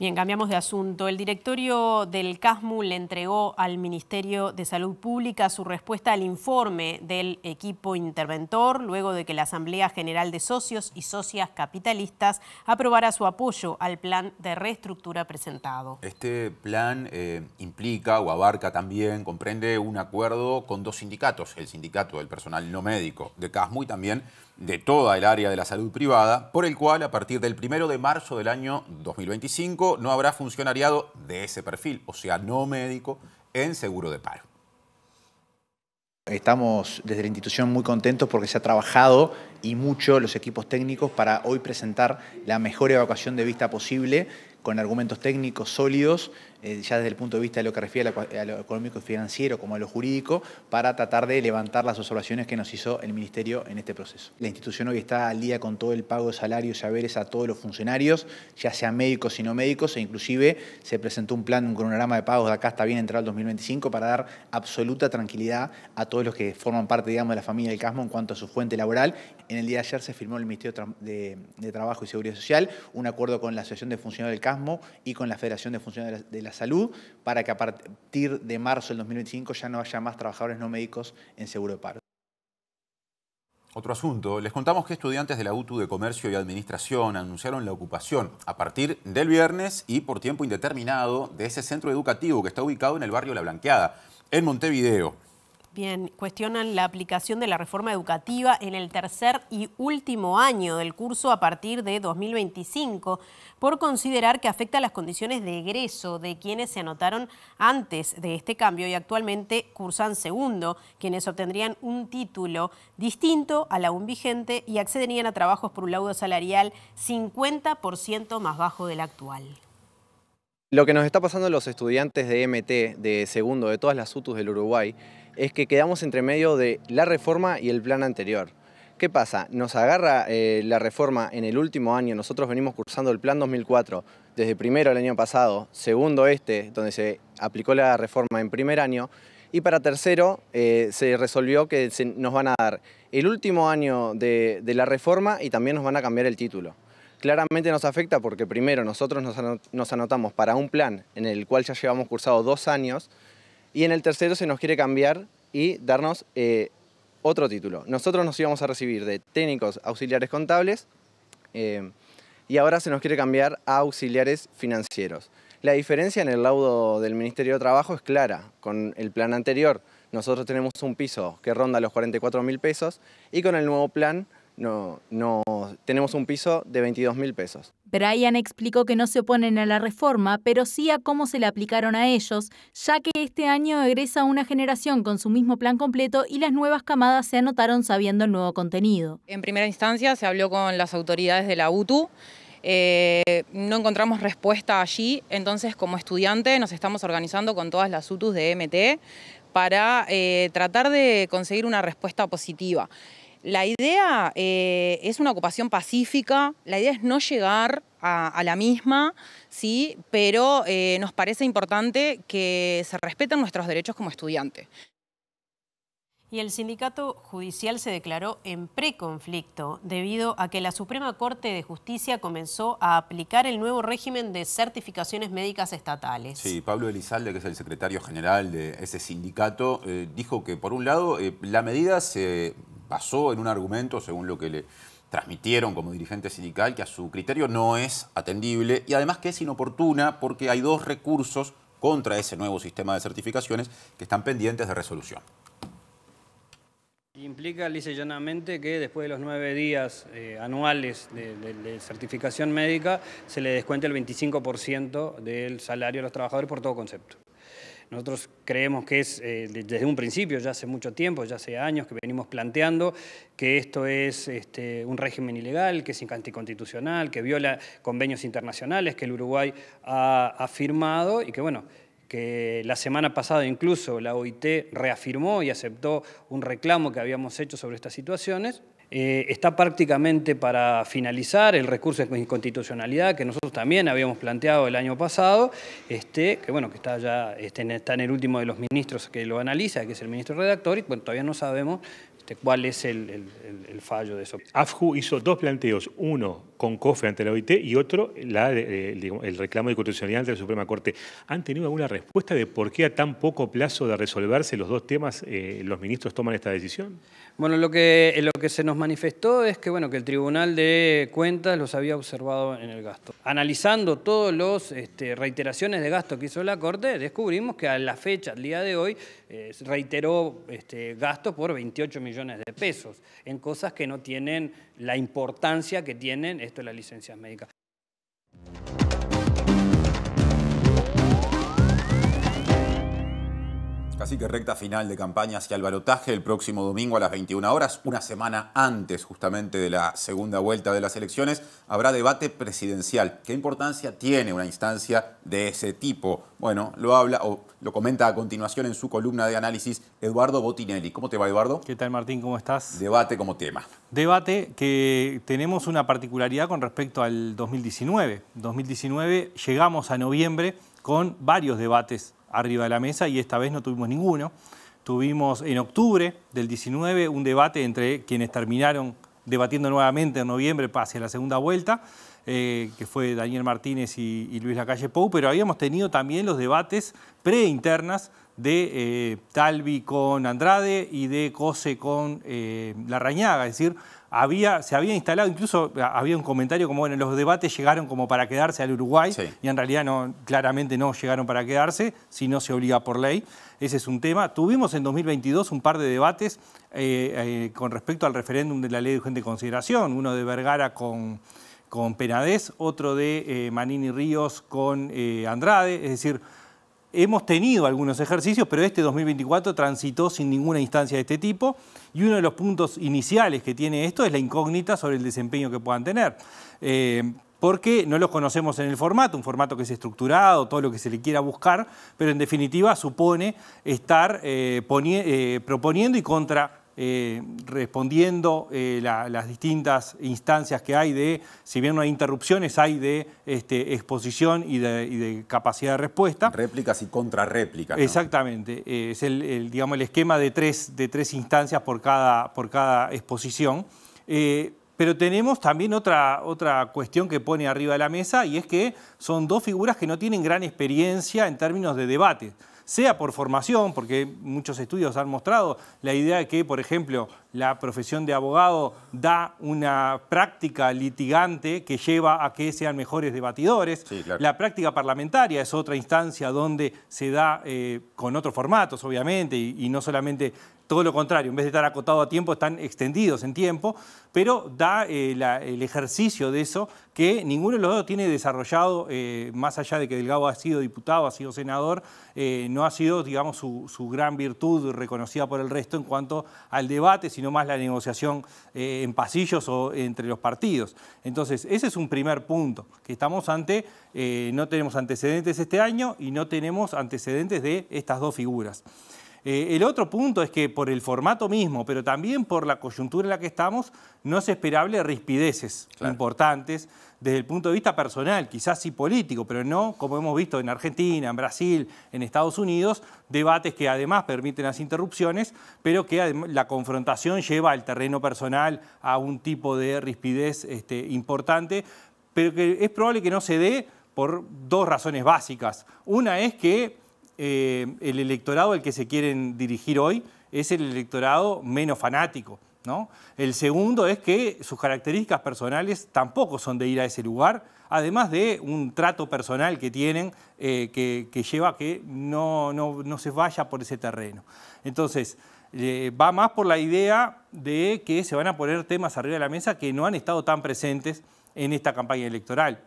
Bien, cambiamos de asunto. El directorio del CASMU le entregó al Ministerio de Salud Pública su respuesta al informe del equipo interventor, luego de que la Asamblea General de Socios y Socias Capitalistas aprobara su apoyo al plan de reestructura presentado. Este plan eh, implica o abarca también, comprende un acuerdo con dos sindicatos, el sindicato del personal no médico de CASMU y también de toda el área de la salud privada, por el cual a partir del 1 de marzo del año 2025 no habrá funcionariado de ese perfil, o sea, no médico, en seguro de paro. Estamos desde la institución muy contentos porque se ha trabajado y mucho los equipos técnicos para hoy presentar la mejor evacuación de vista posible con argumentos técnicos sólidos eh, ya desde el punto de vista de lo que refiere a lo, económico y financiero como a lo jurídico, para tratar de levantar las observaciones que nos hizo el Ministerio en este proceso. La institución hoy está al día con todo el pago de salarios y haberes a todos los funcionarios, ya sean médicos y no médicos, e inclusive se presentó un plan, un cronograma de pagos de acá hasta bien entrar al 2025 para dar absoluta tranquilidad a todos los que forman parte, digamos, de la familia del CASMO en cuanto a su fuente laboral. En el día de ayer se firmó el Ministerio de, de Trabajo y Seguridad Social un acuerdo con la Asociación de Funcionarios del CASMO y con la Federación de Funcionarios de la salud para que a partir de marzo del 2025 ya no haya más trabajadores no médicos en seguro de paro. Otro asunto, les contamos que estudiantes de la UTU de Comercio y Administración anunciaron la ocupación a partir del viernes y por tiempo indeterminado de ese centro educativo que está ubicado en el barrio La Blanqueada, en Montevideo. Bien, cuestionan la aplicación de la reforma educativa en el tercer y último año del curso a partir de 2025 por considerar que afecta las condiciones de egreso de quienes se anotaron antes de este cambio y actualmente cursan segundo, quienes obtendrían un título distinto al aún vigente y accederían a trabajos por un laudo salarial 50% más bajo del actual. Lo que nos está pasando a los estudiantes de MT, de segundo, de todas las UTUS del Uruguay, es que quedamos entre medio de la reforma y el plan anterior. ¿Qué pasa? Nos agarra eh, la reforma en el último año, nosotros venimos cursando el plan 2004 desde primero el año pasado, segundo este, donde se aplicó la reforma en primer año, y para tercero eh, se resolvió que nos van a dar el último año de, de, la reforma y también nos van a cambiar el título. Claramente nos afecta porque primero nosotros nos, anotamos para un plan en el cual ya llevamos cursado dos años, y en el tercero se nos quiere cambiar y darnos eh, otro título. Nosotros nos íbamos a recibir de técnicos auxiliares contables eh, y ahora se nos quiere cambiar a auxiliares financieros. La diferencia en el laudo del Ministerio de Trabajo es clara. Con el plan anterior nosotros tenemos un piso que ronda los 44 mil pesos y con el nuevo plan no, tenemos un piso de 22 mil pesos. Brian explicó que no se oponen a la reforma, pero sí a cómo se le aplicaron a ellos, ya que este año egresa una generación con su mismo plan completo y las nuevas camadas se anotaron sabiendo el nuevo contenido. En primera instancia se habló con las autoridades de la UTU. Eh, no encontramos respuesta allí, entonces como estudiante nos estamos organizando con todas las UTUs de MT para eh, tratar de conseguir una respuesta positiva. La idea eh, es una ocupación pacífica, la idea es no llegar a, la misma, sí, pero eh, nos parece importante que se respeten nuestros derechos como estudiantes. Y el sindicato judicial se declaró en preconflicto debido a que la Suprema Corte de Justicia comenzó a aplicar el nuevo régimen de certificaciones médicas estatales. Sí, Pablo Elizalde, que es el secretario general de ese sindicato, eh, dijo que por un lado la medida se basó en un argumento, según lo que le transmitieron como dirigente sindical, que a su criterio no es atendible y además que es inoportuna porque hay dos recursos contra ese nuevo sistema de certificaciones que están pendientes de resolución. Implica dice llanamente que después de los nueve días eh, anuales de, certificación médica se le descuente el 25% del salario a los trabajadores por todo concepto. Nosotros creemos que es eh, desde un principio, ya hace mucho tiempo, ya hace años que venimos planteando que esto es este, un régimen ilegal, que es anticonstitucional, que viola convenios internacionales que el Uruguay ha, afirmado firmado y que bueno, que la semana pasada incluso la OIT reafirmó y aceptó un reclamo que habíamos hecho sobre estas situaciones eh, está prácticamente para finalizar el recurso de inconstitucionalidad que nosotros también habíamos planteado el año pasado, este, que bueno, que está ya este, está en el último de los ministros que lo analiza, que es el ministro redactor, y bueno, todavía no sabemos este, cuál es el, fallo de eso. AFJU hizo dos planteos, uno con COFE ante la OIT y otro el, reclamo de inconstitucionalidad ante la Suprema Corte. ¿Han tenido alguna respuesta de por qué a tan poco plazo de resolverse los dos temas eh, los ministros toman esta decisión? Bueno, lo que, eh, lo que se nos manifestó es que, bueno, que el Tribunal de Cuentas los había observado en el gasto. Analizando todas las este, reiteraciones de gasto que hizo la Corte, descubrimos que a la fecha, al día de hoy, eh, reiteró este, gastos por 28 millones de pesos en cosas que no tienen la importancia que tienen esto las licencias médicas. Así que recta final de campaña hacia el balotaje el próximo domingo a las 21 horas, una semana antes justamente de la segunda vuelta de las elecciones, habrá debate presidencial. ¿Qué importancia tiene una instancia de ese tipo? Bueno, lo habla o lo comenta a continuación en su columna de análisis Eduardo Botinelli. ¿Cómo te va, Eduardo? ¿Qué tal, Martín? ¿Cómo estás? Debate como tema. Debate que tenemos una particularidad con respecto al 2019. 2019 llegamos a noviembre con varios debates arriba de la mesa y esta vez no tuvimos ninguno. Tuvimos en octubre del 19 un debate entre quienes terminaron debatiendo nuevamente en noviembre hacia la segunda vuelta, eh, que fue Daniel Martínez y, Luis Lacalle Pou, pero habíamos tenido también los debates preinternas de eh, Talvi con Andrade y de Cose con eh, Larrañaga, es decir, se había instalado, incluso ah, había un comentario como, bueno, los debates llegaron como para quedarse al Uruguay y en realidad no, claramente no llegaron para quedarse, si no se obliga por ley. Ese es un tema. Tuvimos en 2022 un par de debates eh, eh, con respecto al referéndum de la ley de de consideración, uno de Vergara con, con Penadez, otro de eh, Manini Ríos con Andrade, es decir, hemos tenido algunos ejercicios, pero este 2024 transitó sin ninguna instancia de este tipo. Y uno de los puntos iniciales que tiene esto es la incógnita sobre el desempeño que puedan tener. Eh, porque no los conocemos en el formato, un formato que es estructurado, todo lo que se le quiera buscar, pero en definitiva supone estar eh, eh, proponiendo y contra eh, respondiendo eh, las distintas instancias que hay de, si bien no hay interrupciones, hay de este, exposición y de, capacidad de respuesta. Réplicas y contrarréplicas. Exactamente. Eh, es el, digamos, el esquema de tres, de instancias por cada, por cada exposición. pero tenemos también otra, otra cuestión que pone arriba de la mesa y es que son dos figuras que no tienen gran experiencia en términos de debate sea por formación, porque muchos estudios han mostrado la idea de que, por ejemplo, la profesión de abogado da una práctica litigante que lleva a que sean mejores debatidores. La práctica parlamentaria es otra instancia donde se da eh, con otros formatos, obviamente, y no solamente todo lo contrario, en vez de estar acotado a tiempo, están extendidos en tiempo, pero da eh, el ejercicio de eso que ninguno de los dos tiene desarrollado, eh, más allá de que Delgado ha sido diputado, ha sido senador, eh, no ha sido, digamos, su, gran virtud reconocida por el resto en cuanto al debate, sino más la negociación en pasillos o entre los partidos. Entonces, ese es un primer punto, que estamos ante, no tenemos antecedentes este año y no tenemos antecedentes de estas dos figuras. Eh, el otro punto es que por el formato mismo, pero también por la coyuntura en la que estamos, no es esperable rispideces importantes desde el punto de vista personal, quizás sí político, pero no, como hemos visto en Argentina, en Brasil, en Estados Unidos, debates que además permiten las interrupciones, pero que la confrontación lleva al terreno personal a un tipo de rispidez este, importante, pero que es probable que no se dé por dos razones básicas. Una es que eh, el electorado al que se quieren dirigir hoy es el electorado menos fanático. El segundo es que sus características personales tampoco son de ir a ese lugar, además de un trato personal que tienen eh, que, lleva a que no, se vaya por ese terreno. Entonces, eh, va más por la idea de que se van a poner temas arriba de la mesa que no han estado tan presentes en esta campaña electoral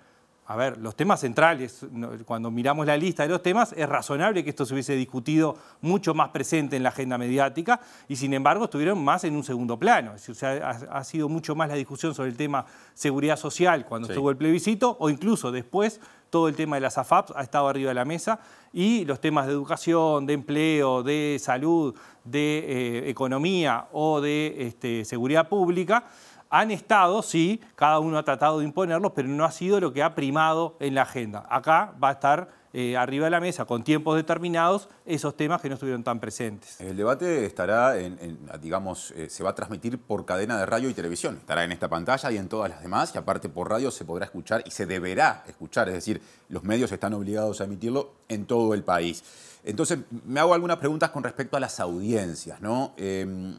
a ver, los temas centrales, cuando miramos la lista de los temas, es razonable que esto se hubiese discutido mucho más presente en la agenda mediática y sin embargo estuvieron más en un segundo plano. O sea, ha, sido mucho más la discusión sobre el tema seguridad social cuando estuvo el plebiscito o incluso después todo el tema de las AFAPs ha estado arriba de la mesa y los temas de educación, de empleo, de salud, de eh, economía o de este, seguridad pública han estado, sí, cada uno ha tratado de imponerlos, pero no ha sido lo que ha primado en la agenda. Acá va a estar eh, arriba de la mesa, con tiempos determinados, esos temas que no estuvieron tan presentes. El debate estará, en, digamos, eh, se va a transmitir por cadena de radio y televisión. Estará en esta pantalla y en todas las demás, y aparte por radio se podrá escuchar y se deberá escuchar, es decir, los medios están obligados a emitirlo en todo el país. Entonces, me hago algunas preguntas con respecto a las audiencias, ¿no? Em,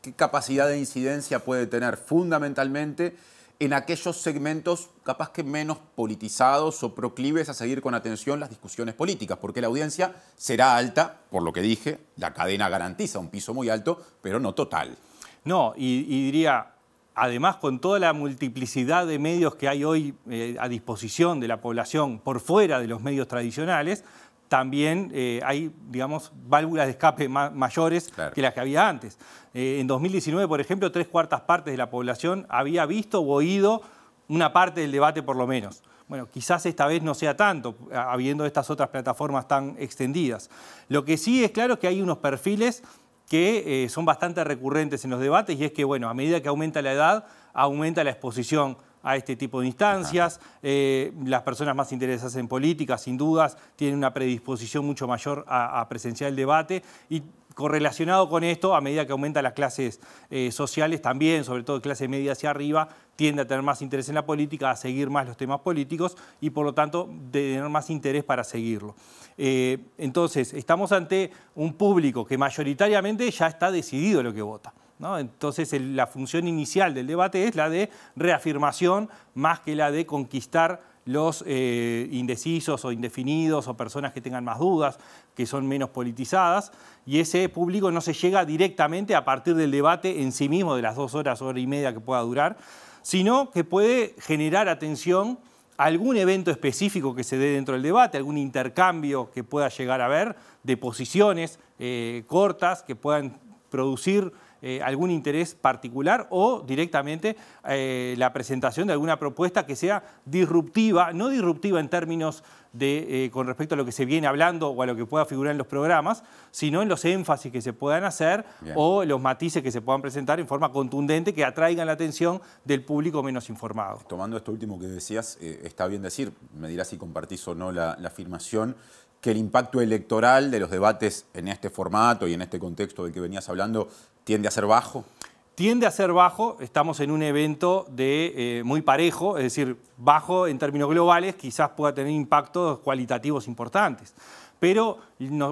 qué capacidad de incidencia puede tener fundamentalmente en aquellos segmentos capaz que menos politizados o proclives a seguir con atención las discusiones políticas, porque la audiencia será alta, por lo que dije, la cadena garantiza un piso muy alto, pero no total. No, y, diría, además con toda la multiplicidad de medios que hay hoy eh, a disposición de la población por fuera de los medios tradicionales, también eh, hay, digamos, válvulas de escape mayores que las que había antes. Eh, en 2019, por ejemplo, tres cuartas partes de la población había visto o oído una parte del debate por lo menos. Bueno, quizás esta vez no sea tanto, habiendo estas otras plataformas tan extendidas. Lo que sí es claro es que hay unos perfiles que eh, son bastante recurrentes en los debates y es que, bueno, a medida que aumenta la edad, aumenta la exposición a este tipo de instancias. Eh, las personas más interesadas en política, sin dudas, tienen una predisposición mucho mayor a, presenciar el debate. Y correlacionado con esto, a medida que aumentan las clases eh, sociales también, sobre todo clase media hacia arriba, tiende a tener más interés en la política, a seguir más los temas políticos y por lo tanto tener más interés para seguirlo. Eh, entonces, estamos ante un público que mayoritariamente ya está decidido lo que vota. Entonces la función inicial del debate es la de reafirmación más que la de conquistar los eh, indecisos o indefinidos o personas que tengan más dudas, que son menos politizadas, y ese público no se llega directamente a partir del debate en sí mismo, de las dos horas, hora y media que pueda durar, sino que puede generar atención a algún evento específico que se dé dentro del debate, algún intercambio que pueda llegar a haber de posiciones eh, cortas que puedan producir eh, algún interés particular o directamente eh, la presentación de alguna propuesta que sea disruptiva, no disruptiva en términos de, eh, con respecto a lo que se viene hablando o a lo que pueda figurar en los programas, sino en los énfasis que se puedan hacer o los matices que se puedan presentar en forma contundente que atraigan la atención del público menos informado. Tomando esto último que decías, está bien decir, me dirás si compartís o no la, la afirmación, que el impacto electoral de los debates en este formato y en este contexto del que venías hablando tiende a ser bajo. Tiende a ser bajo, estamos en un evento de, eh, muy parejo, es decir, bajo en términos globales, quizás pueda tener impactos cualitativos importantes. Pero,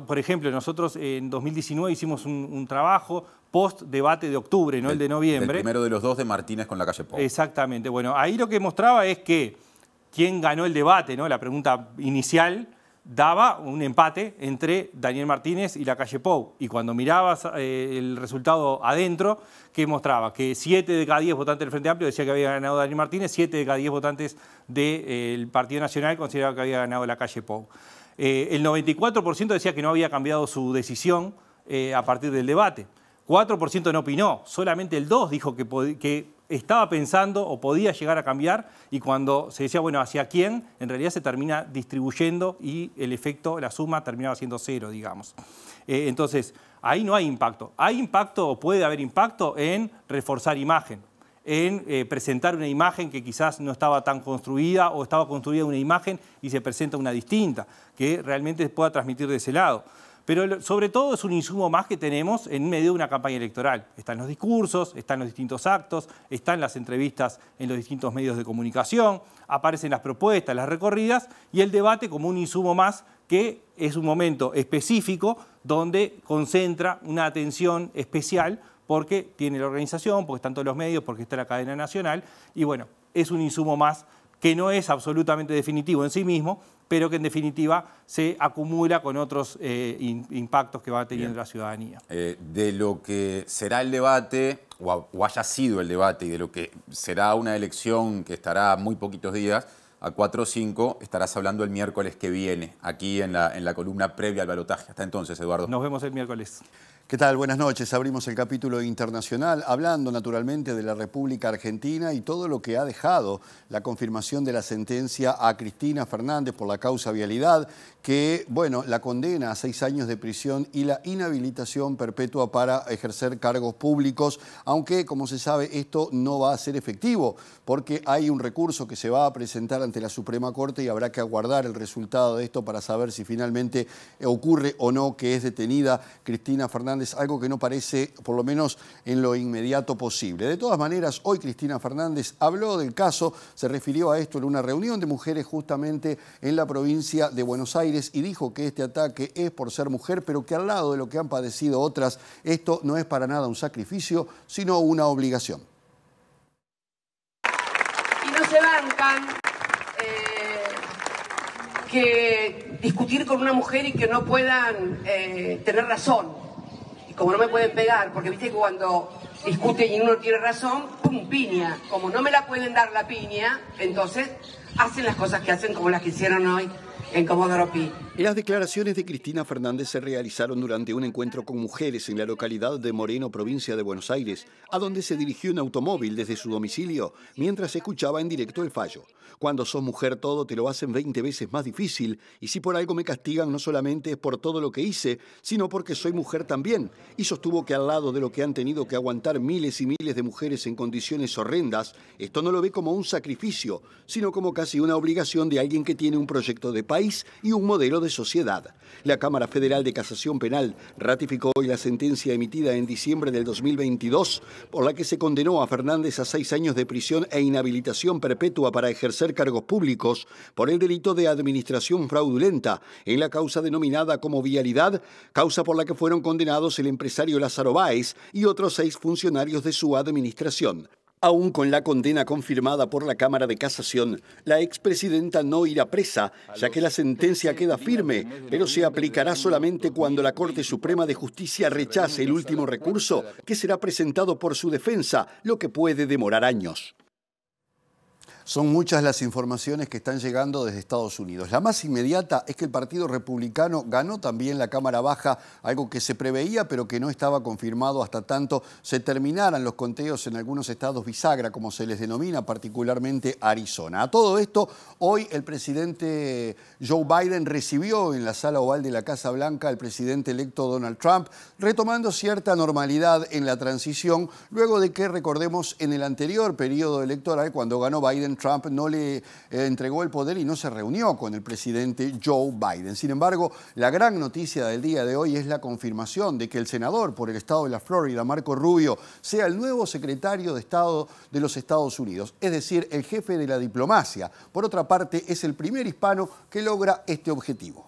por ejemplo, nosotros en 2019 hicimos un, trabajo post-debate de octubre, no el de noviembre. El primero de los dos de Martínez con la calle Exactamente. Bueno, ahí lo que mostraba es que quién ganó el debate, ¿no? La pregunta inicial daba un empate entre Daniel Martínez y la calle Pou. Y cuando mirabas eh, el resultado adentro, ¿qué mostraba? Que 7 de cada 10 votantes del Frente Amplio decía que había ganado Daniel Martínez, 7 de cada 10 votantes del eh, Partido Nacional consideraba que había ganado la calle Pou. Eh, el 94% decía que no había cambiado su decisión a partir del debate. 4% no opinó, solamente el 2% dijo que, que estaba pensando o podía llegar a cambiar y cuando se decía, bueno, ¿hacia quién? En realidad se termina distribuyendo y el efecto, la suma terminaba siendo cero, digamos. Eh, entonces, ahí no hay impacto. Hay impacto o puede haber impacto en reforzar imagen, en eh, presentar una imagen que quizás no estaba tan construida o estaba construida una imagen y se presenta una distinta, que realmente pueda transmitir de ese lado. Pero sobre todo es un insumo más que tenemos en medio de una campaña electoral. Están los discursos, están los distintos actos, están las entrevistas en los distintos medios de comunicación, aparecen las propuestas, las recorridas y el debate como un insumo más que es un momento específico donde concentra una atención especial porque tiene la organización, porque están todos los medios, porque está la cadena nacional y bueno, es un insumo más que no es absolutamente definitivo en sí mismo, pero que en definitiva se acumula con otros eh, impactos que va teniendo la ciudadanía. Eh, de lo que será el debate, o, haya sido el debate, y de lo que será una elección que estará muy poquitos días, a 4 o 5, estarás hablando el miércoles que viene, aquí en la, en la columna previa al balotaje. Hasta entonces, Eduardo. Nos vemos el miércoles. ¿Qué tal? Buenas noches. Abrimos el capítulo internacional hablando naturalmente de la República Argentina y todo lo que ha dejado la confirmación de la sentencia a Cristina Fernández por la causa vialidad, que, bueno, la condena a seis años de prisión y la inhabilitación perpetua para ejercer cargos públicos, aunque, como se sabe, esto no va a ser efectivo porque hay un recurso que se va a presentar ante la Suprema Corte y habrá que aguardar el resultado de esto para saber si finalmente ocurre o no que es detenida Cristina Fernández algo que no parece, por lo menos en lo inmediato posible. De todas maneras, hoy Cristina Fernández habló del caso, se refirió a esto en una reunión de mujeres justamente en la provincia de Buenos Aires y dijo que este ataque es por ser mujer, pero que al lado de lo que han padecido otras, esto no es para nada un sacrificio, sino una obligación. Y no se bancan eh, que discutir con una mujer y que no puedan eh, tener razón como no me pueden pegar, porque viste que cuando discute y uno tiene razón, ¡pum! piña. Como no me la pueden dar la piña, entonces hacen las cosas que hacen como las que hicieron hoy en Comodoro Pi. Las declaraciones de Cristina Fernández se realizaron durante un encuentro con mujeres en la localidad de Moreno, provincia de Buenos Aires, a donde se dirigió un automóvil desde su domicilio mientras escuchaba en directo el fallo. Cuando sos mujer todo te lo hacen 20 veces más difícil y si por algo me castigan no solamente es por todo lo que hice, sino porque soy mujer también. Y sostuvo que al lado de lo que han tenido que aguantar miles y miles de mujeres en condiciones horrendas, esto no lo ve como un sacrificio, sino como casi una obligación de alguien que tiene un proyecto de país y un modelo de sociedad. La Cámara Federal de Casación Penal ratificó hoy la sentencia emitida en diciembre del 2022 por la que se condenó a Fernández a seis años de prisión e inhabilitación perpetua para ejercer cargos públicos por el delito de administración fraudulenta en la causa denominada como vialidad, causa por la que fueron condenados el empresario Lázaro Báez y otros seis funcionarios de su administración. Aún con la condena confirmada por la Cámara de Casación, la expresidenta no irá presa, ya que la sentencia queda firme, pero se aplicará solamente cuando la Corte Suprema de Justicia rechace el último recurso que será presentado por su defensa, lo que puede demorar años. Son muchas las informaciones que están llegando desde Estados Unidos. La más inmediata es que el Partido Republicano ganó también la Cámara Baja, algo que se preveía pero que no estaba confirmado hasta tanto se terminaran los conteos en algunos estados bisagra, como se les denomina, particularmente Arizona. A todo esto, hoy el presidente Joe Biden recibió en la sala oval de la Casa Blanca al presidente electo Donald Trump, retomando cierta normalidad en la transición, luego de que, recordemos, en el anterior periodo electoral, cuando ganó Biden, Trump no le eh, entregó el poder y no se reunió con el presidente Joe Biden. Sin embargo, la gran noticia del día de hoy es la confirmación de que el senador por el estado de la Florida, Marco Rubio, sea el nuevo secretario de Estado de los Estados Unidos, es decir, el jefe de la diplomacia. Por otra parte, es el primer hispano que logra este objetivo.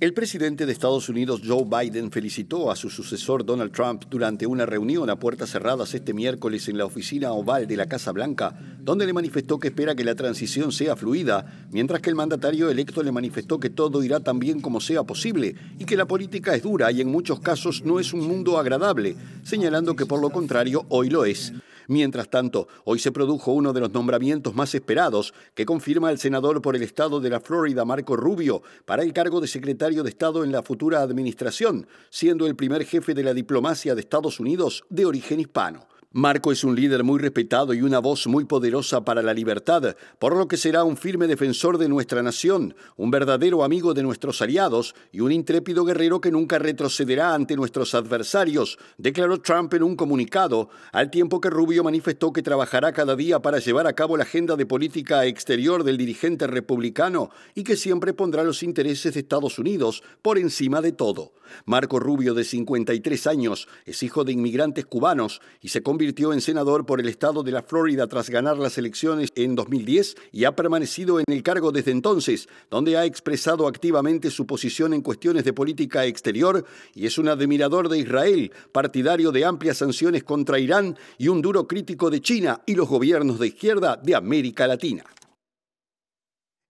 El presidente de Estados Unidos, Joe Biden, felicitó a su sucesor Donald Trump durante una reunión a puertas cerradas este miércoles en la oficina oval de la Casa Blanca, donde le manifestó que espera que la transición sea fluida, mientras que el mandatario electo le manifestó que todo irá tan bien como sea posible y que la política es dura y en muchos casos no es un mundo agradable, señalando que por lo contrario hoy lo es. Mientras tanto, hoy se produjo uno de los nombramientos más esperados, que confirma el senador por el estado de la Florida, Marco Rubio, para el cargo de secretario de Estado en la futura administración, siendo el primer jefe de la diplomacia de Estados Unidos de origen hispano. Marco es un líder muy respetado y una voz muy poderosa para la libertad, por lo que será un firme defensor de nuestra nación, un verdadero amigo de nuestros aliados y un intrépido guerrero que nunca retrocederá ante nuestros adversarios, declaró Trump en un comunicado, al tiempo que Rubio manifestó que trabajará cada día para llevar a cabo la agenda de política exterior del dirigente republicano y que siempre pondrá los intereses de Estados Unidos por encima de todo. Marco Rubio, de 53 años, es hijo de inmigrantes cubanos y se convirtió convirtió en senador por el estado de la Florida tras ganar las elecciones en 2010 y ha permanecido en el cargo desde entonces, donde ha expresado activamente su posición en cuestiones de política exterior y es un admirador de Israel, partidario de amplias sanciones contra Irán y un duro crítico de China y los gobiernos de izquierda de América Latina.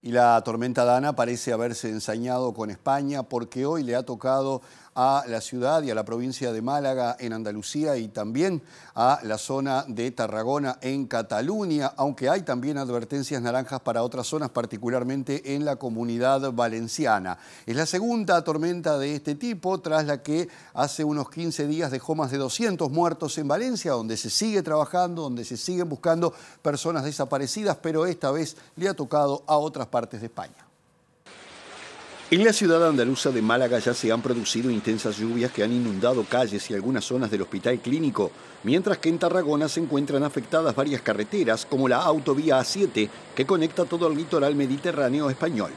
Y la tormenta Dana parece haberse ensañado con España porque hoy le ha tocado a la ciudad y a la provincia de Málaga en Andalucía y también a la zona de Tarragona en Cataluña, aunque hay también advertencias naranjas para otras zonas, particularmente en la comunidad valenciana. Es la segunda tormenta de este tipo, tras la que hace unos 15 días dejó más de 200 muertos en Valencia, donde se sigue trabajando, donde se siguen buscando personas desaparecidas, pero esta vez le ha tocado a otras partes de España. En la ciudad andaluza de Málaga ya se han producido intensas lluvias que han inundado calles y algunas zonas del hospital clínico, mientras que en Tarragona se encuentran afectadas varias carreteras como la autovía A7 que conecta todo el litoral mediterráneo español.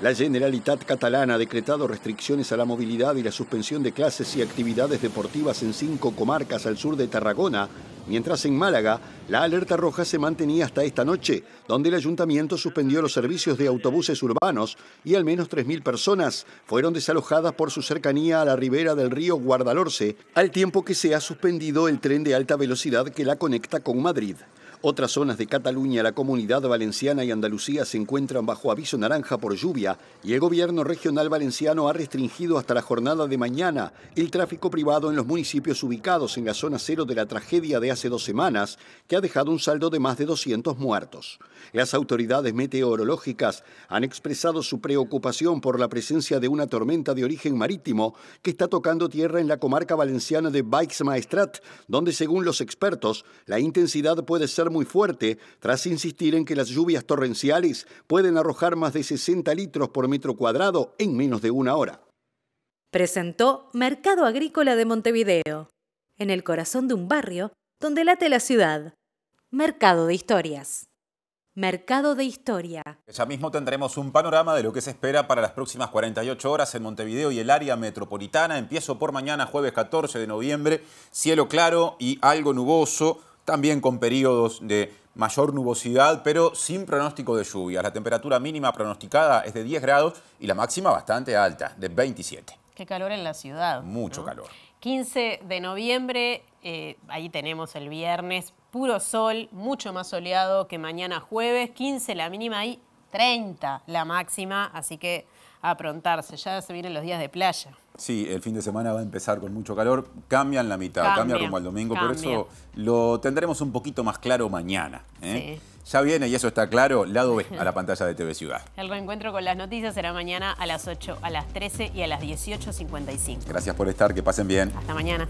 La Generalitat Catalana ha decretado restricciones a la movilidad y la suspensión de clases y actividades deportivas en cinco comarcas al sur de Tarragona, mientras en Málaga la alerta roja se mantenía hasta esta noche, donde el ayuntamiento suspendió los servicios de autobuses urbanos y al menos 3.000 personas fueron desalojadas por su cercanía a la ribera del río Guardalorce, al tiempo que se ha suspendido el tren de alta velocidad que la conecta con Madrid. Otras zonas de Cataluña, la comunidad valenciana y Andalucía se encuentran bajo aviso naranja por lluvia y el gobierno regional valenciano ha restringido hasta la jornada de mañana el tráfico privado en los municipios ubicados en la zona cero de la tragedia de hace dos semanas, que ha dejado un saldo de más de 200 muertos. Las autoridades meteorológicas han expresado su preocupación por la presencia de una tormenta de origen marítimo que está tocando tierra en la comarca valenciana de Baix Maestrat, donde según los expertos la intensidad puede ser muy fuerte, tras insistir en que las lluvias torrenciales pueden arrojar más de 60 litros por metro cuadrado en menos de una hora. Presentó Mercado Agrícola de Montevideo, en el corazón de un barrio donde late la ciudad. Mercado de Historias. Mercado de Historia. Ya mismo tendremos un panorama de lo que se espera para las próximas 48 horas en Montevideo y el área metropolitana. Empiezo por mañana, jueves 14 de noviembre. Cielo claro y algo nuboso también con periodos de mayor nubosidad, pero sin pronóstico de lluvias. La temperatura mínima pronosticada es de 10 grados y la máxima bastante alta, de 27. Qué calor en la ciudad. Mucho calor. 15 de noviembre, eh, ahí tenemos el viernes, puro sol, mucho más soleado que mañana jueves, 15 la mínima y 30 la máxima, así que aprontarse. Ya se vienen los días de playa. Sí, el fin de semana va a empezar con mucho calor. Cambian la mitad, cambia, como rumbo al domingo, pero eso lo tendremos un poquito más claro mañana. ¿eh? Ya viene, y eso está claro, lado B a la pantalla de TV Ciudad. El reencuentro con las noticias será mañana a las 8, a las 13 y a las 18.55. Gracias por estar, que pasen bien. Hasta mañana.